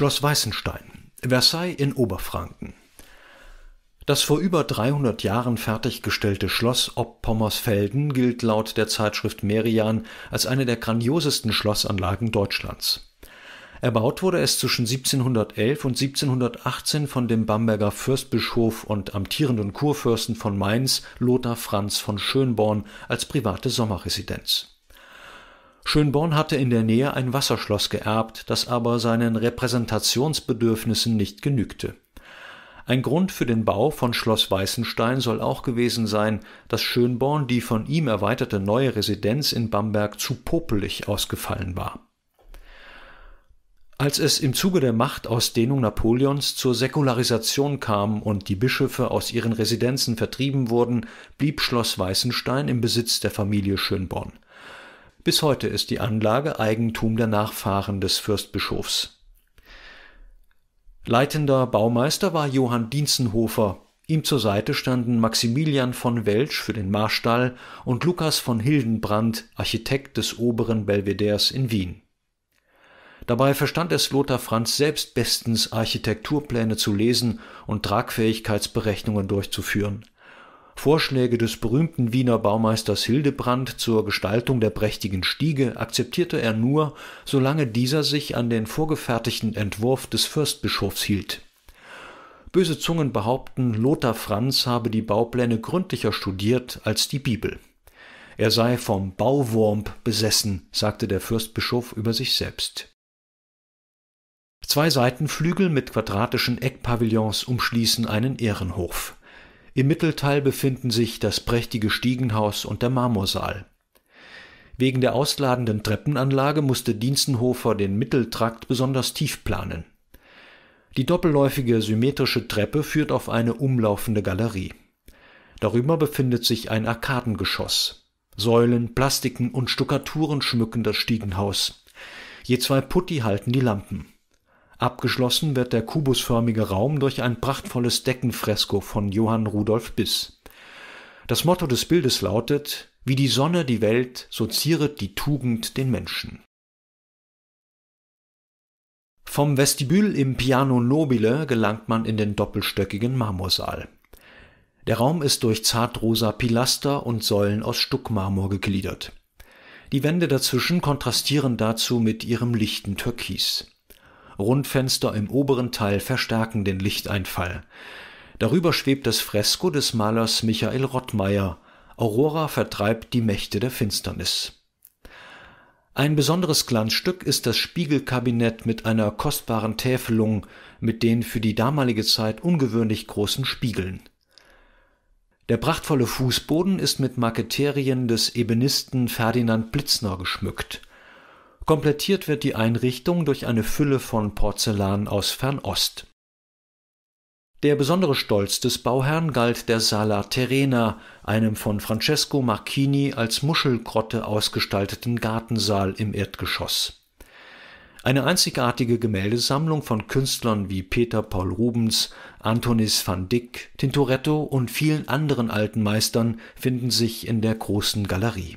Schloss Weißenstein, Versailles in Oberfranken. Das vor über 300 Jahren fertiggestellte Schloss ob Pommersfelden gilt laut der Zeitschrift Merian als eine der grandiosesten Schlossanlagen Deutschlands. Erbaut wurde es zwischen 1711 und 1718 von dem Bamberger Fürstbischof und amtierenden Kurfürsten von Mainz Lothar Franz von Schönborn als private Sommerresidenz Schönborn hatte in der Nähe ein Wasserschloss geerbt, das aber seinen Repräsentationsbedürfnissen nicht genügte. Ein Grund für den Bau von Schloss Weißenstein soll auch gewesen sein, dass Schönborn die von ihm erweiterte neue Residenz in Bamberg zu popelig ausgefallen war. Als es im Zuge der Machtausdehnung Napoleons zur Säkularisation kam und die Bischöfe aus ihren Residenzen vertrieben wurden, blieb Schloss Weißenstein im Besitz der Familie Schönborn bis heute ist die Anlage Eigentum der Nachfahren des Fürstbischofs. Leitender Baumeister war Johann Dienzenhofer. Ihm zur Seite standen Maximilian von Welsch für den Marstall und Lukas von Hildenbrand, Architekt des oberen Belvederes in Wien. Dabei verstand es Lothar Franz selbst bestens, Architekturpläne zu lesen und Tragfähigkeitsberechnungen durchzuführen. Vorschläge des berühmten Wiener Baumeisters Hildebrand zur Gestaltung der prächtigen Stiege akzeptierte er nur, solange dieser sich an den vorgefertigten Entwurf des Fürstbischofs hielt. Böse Zungen behaupten, Lothar Franz habe die Baupläne gründlicher studiert als die Bibel. Er sei vom Bauwurm besessen, sagte der Fürstbischof über sich selbst. Zwei Seitenflügel mit quadratischen Eckpavillons umschließen einen Ehrenhof im Mittelteil befinden sich das prächtige Stiegenhaus und der Marmorsaal. Wegen der ausladenden Treppenanlage musste Dienstenhofer den Mitteltrakt besonders tief planen. Die doppelläufige symmetrische Treppe führt auf eine umlaufende Galerie. Darüber befindet sich ein Arkadengeschoss. Säulen, Plastiken und Stuckaturen schmücken das Stiegenhaus. Je zwei Putti halten die Lampen Abgeschlossen wird der kubusförmige Raum durch ein prachtvolles Deckenfresko von Johann Rudolf Biss. Das Motto des Bildes lautet Wie die Sonne die Welt, so zieret die Tugend den Menschen. Vom Vestibül im Piano Nobile gelangt man in den doppelstöckigen Marmorsaal. Der Raum ist durch zartrosa Pilaster und Säulen aus Stuckmarmor gegliedert. Die Wände dazwischen kontrastieren dazu mit ihrem lichten Türkis Rundfenster im oberen Teil verstärken den Lichteinfall. Darüber schwebt das Fresko des Malers Michael Rottmeier. Aurora vertreibt die Mächte der Finsternis. Ein besonderes Glanzstück ist das Spiegelkabinett mit einer kostbaren Täfelung, mit den für die damalige Zeit ungewöhnlich großen Spiegeln. Der prachtvolle Fußboden ist mit Marketerien des Ebenisten Ferdinand Blitzner geschmückt. Komplettiert wird die Einrichtung durch eine Fülle von Porzellan aus Fernost. Der besondere Stolz des Bauherrn galt der Sala Terena, einem von Francesco Marchini als Muschelgrotte ausgestalteten Gartensaal im Erdgeschoss. Eine einzigartige Gemäldesammlung von Künstlern wie Peter Paul Rubens, Antonis van Dyck, Tintoretto und vielen anderen alten Meistern finden sich in der großen Galerie